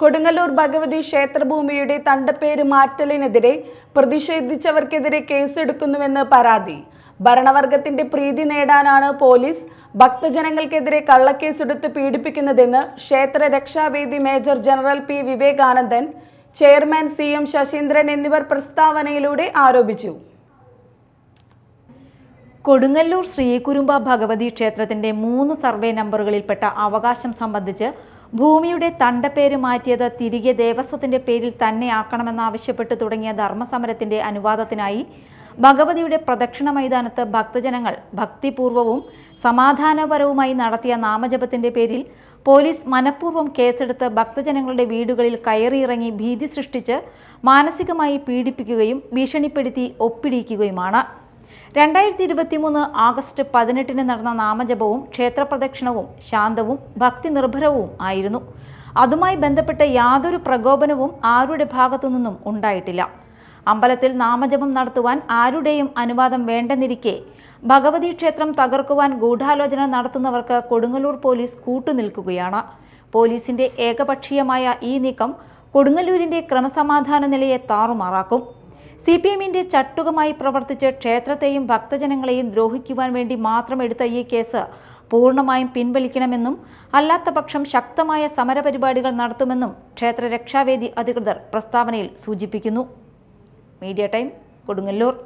കൊടുങ്ങല്ലൂർ ഭഗവതി ക്ഷേത്രഭൂമിയുടെ തണ്ടപ്പേര് മാറ്റലിനെതിരെ പ്രതിഷേധിച്ചവർക്കെതിരെ കേസെടുക്കുന്നുവെന്ന് പരാതി ഭരണവർഗത്തിന്റെ പ്രീതി നേടാനാണ് പോലീസ് ഭക്തജനങ്ങൾക്കെതിരെ കള്ളക്കേസെടുത്ത് പീഡിപ്പിക്കുന്നതെന്ന് ക്ഷേത്ര രക്ഷാവേദി major general P Vivekanandan chairman C M Saseendran എന്നിവർ പ്രസ്താവനയിലൂടെ ആരോപിച്ചു കൊടുങ്ങല്ലൂർ ശ്രീകുരുമ്പ ഭഗവതി ക്ഷേത്രത്തിന്റെ മൂന്ന് സർവേ നമ്പറുകളിൽപ്പെട്ട അവകാശം സംബന്ധിച്ച് ഭൂമിയുടെ തണ്ടപ്പേര് മാറ്റിയത് തിരികെ ദേവസ്വത്തിന്റെ പേരിൽ തന്നെയാക്കണമെന്നാവശ്യപ്പെട്ട് തുടങ്ങിയ ധർമ്മസമരത്തിന്റെ അനുവാദത്തിനായി ഭഗവതിയുടെ പ്രദക്ഷിണ മൈതാനത്ത് ഭക്തജനങ്ങൾ ഭക്തിപൂർവവും സമാധാനപരവുമായി നടത്തിയ നാമജപത്തിന്റെ പേരിൽ പോലീസ് മനഃപൂർവ്വം കേസെടുത്ത് ഭക്തജനങ്ങളുടെ വീടുകളിൽ കയറിയിറങ്ങി ഭീതി സൃഷ്ടിച്ച് മാനസികമായി പീഡിപ്പിക്കുകയും ഭീഷണിപ്പെടുത്തി ഒപ്പിടിയിക്കുകയുമാണ് രണ്ടായിരത്തി മൂന്ന് ആഗസ്റ്റ് പതിനെട്ടിന് നടന്ന നാമജപവും ക്ഷേത്രപ്രദക്ഷിണവും ശാന്തവും ഭക്തി നിർഭരവും ആയിരുന്നു അതുമായി ബന്ധപ്പെട്ട് യാതൊരു പ്രകോപനവും ആരുടെ ഭാഗത്തു നിന്നും ഉണ്ടായിട്ടില്ല അമ്പലത്തിൽ നാമജപം നടത്തുവാൻ ആരുടെയും അനുവാദം വേണ്ടെന്നിരിക്കെ ഭഗവതി ക്ഷേത്രം തകർക്കുവാൻ ഗൂഢാലോചന നടത്തുന്നവർക്ക് കൊടുങ്ങല്ലൂർ പോലീസ് കൂട്ടുനിൽക്കുകയാണ് പോലീസിന്റെ ഏകപക്ഷീയമായ ഈ നീക്കം കൊടുങ്ങല്ലൂരിന്റെ ക്രമസമാധാന നിലയെ താറുമാറാക്കും സി പി എമ്മിന്റെ ചട്ടുകമായി പ്രവർത്തിച്ച് ക്ഷേത്രത്തെയും ഭക്തജനങ്ങളെയും ദ്രോഹിക്കുവാൻ വേണ്ടി മാത്രം എടുത്ത ഈ കേസ് പൂർണ്ണമായും പിൻവലിക്കണമെന്നും അല്ലാത്തപക്ഷം ശക്തമായ സമരപരിപാടികൾ നടത്തുമെന്നും ക്ഷേത്ര രക്ഷാവേദി അധികൃതർ പ്രസ്താവനയിൽ സൂചിപ്പിക്കുന്നു മീഡിയ ടൈം കൊടുങ്ങല്ലൂർ